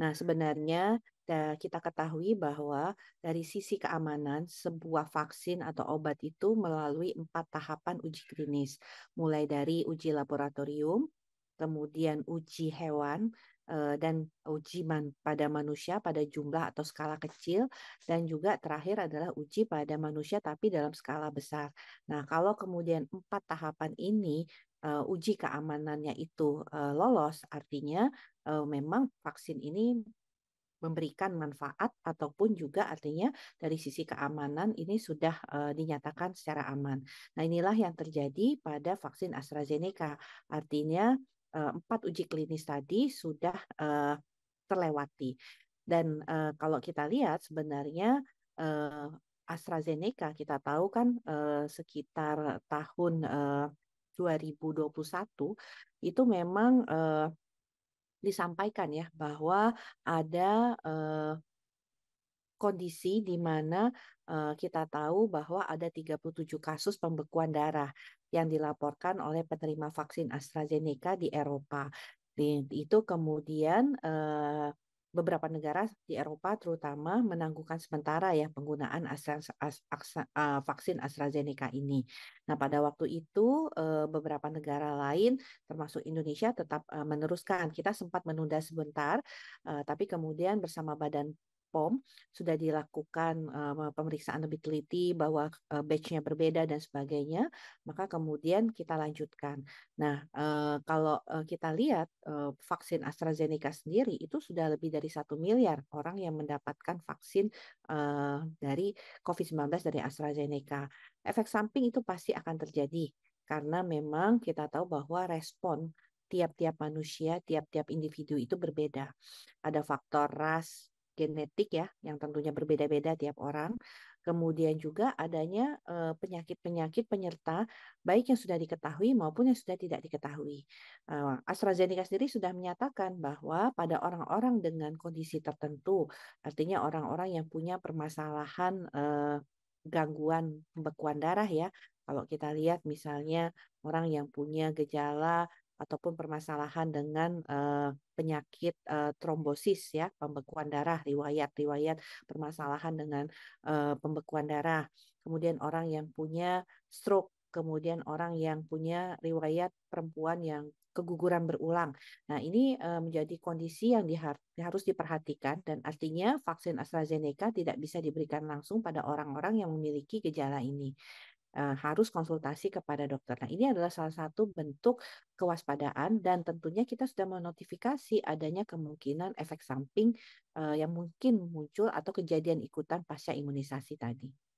Nah, sebenarnya kita ketahui bahwa dari sisi keamanan, sebuah vaksin atau obat itu melalui empat tahapan uji klinis, mulai dari uji laboratorium, kemudian uji hewan, Eh, dan uji man, pada manusia pada jumlah atau skala kecil dan juga terakhir adalah uji pada manusia tapi dalam skala besar. Nah, kalau kemudian empat tahapan ini uh, uji keamanannya itu uh, lolos, artinya uh, memang vaksin ini memberikan manfaat ataupun juga artinya dari sisi keamanan ini sudah uh, dinyatakan secara aman. Nah, inilah yang terjadi pada vaksin AstraZeneca. Artinya Eh, empat uji klinis tadi sudah eh, terlewati. Dan eh, kalau kita lihat sebenarnya AstraZeneca kita tahu kan sekitar tahun 2021 itu memang disampaikan ya bahwa ada kondisi di mana eh, kita tahu bahwa ada 37 kasus pembekuan darah yang dilaporkan oleh penerima vaksin AstraZeneca di Eropa. Itu kemudian eh, beberapa negara di Eropa terutama menangguhkan sementara ya penggunaan Astra, Astra, Astra, eh, vaksin AstraZeneca ini. Nah, pada waktu itu beberapa negara lain termasuk Indonesia tetap meneruskan. Kita sempat menunda sebentar tapi kemudian bersama Badan POM sudah dilakukan uh, pemeriksaan lebih teliti bahwa uh, eh, batch berbeda dan sebagainya, maka kemudian kita lanjutkan. Nah, uh, kalau uh, kita lihat uh, vaksin AstraZeneca sendiri itu sudah lebih dari satu miliar orang yang mendapatkan vaksin uh, dari COVID-19 dari AstraZeneca. Efek samping itu pasti akan terjadi karena memang kita tahu bahwa respon tiap-tiap manusia, tiap-tiap individu itu berbeda. Ada faktor ras, genetik ya, yang tentunya berbeda-beda tiap orang. Kemudian juga adanya eh, penyakit-penyakit penyerta baik yang sudah diketahui maupun yang sudah tidak diketahui. Eh, AstraZeneca sendiri sudah menyatakan bahwa pada orang-orang dengan kondisi tertentu, artinya orang-orang yang punya permasalahan eh, gangguan pembekuan darah ya, kalau kita lihat misalnya orang yang punya gejala ataupun permasalahan dengan uh, penyakit uh, trombosis ya pembekuan darah riwayat-riwayat permasalahan dengan uh, pembekuan darah kemudian orang yang punya stroke kemudian orang yang punya riwayat perempuan yang keguguran berulang. Nah, ini menjadi kondisi yang harus diperhatikan dan artinya vaksin AstraZeneca tidak bisa diberikan langsung pada orang-orang yang memiliki gejala ini. Eh, harus konsultasi kepada dokter. Nah, ini adalah salah satu bentuk kewaspadaan dan tentunya kita sudah menotifikasi adanya kemungkinan efek samping uh, yang mungkin muncul atau kejadian ikutan pasca imunisasi tadi.